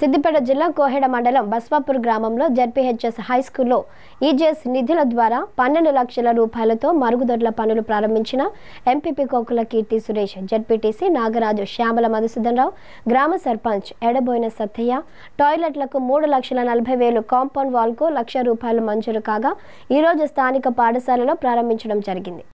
సిద్దిపేట జిల్లా కోహెడ మండలం బస్వాపూర్ గ్రామంలో జడ్పీహెచ్ఎస్ హై స్కూల్లో ఈజీఎస్ నిధుల ద్వారా పన్నెండు లక్షల రూపాయలతో మరుగుదొడ్ల పనులు ప్రారంభించిన ఎంపీపీ కోకుల కీర్తి సురేష్ జడ్పీటీసీ నాగరాజు శ్యామల మధుసూదన్ రావు గ్రామ సర్పంచ్ ఎడబోయిన సత్తయ్య టాయిలెట్లకు మూడు లక్షల నలభై వేలు కాంపౌండ్ వాల్కు లక్ష రూపాయలు మంజూరు కాగా ఈరోజు స్థానిక పాఠశాలలో ప్రారంభించడం జరిగింది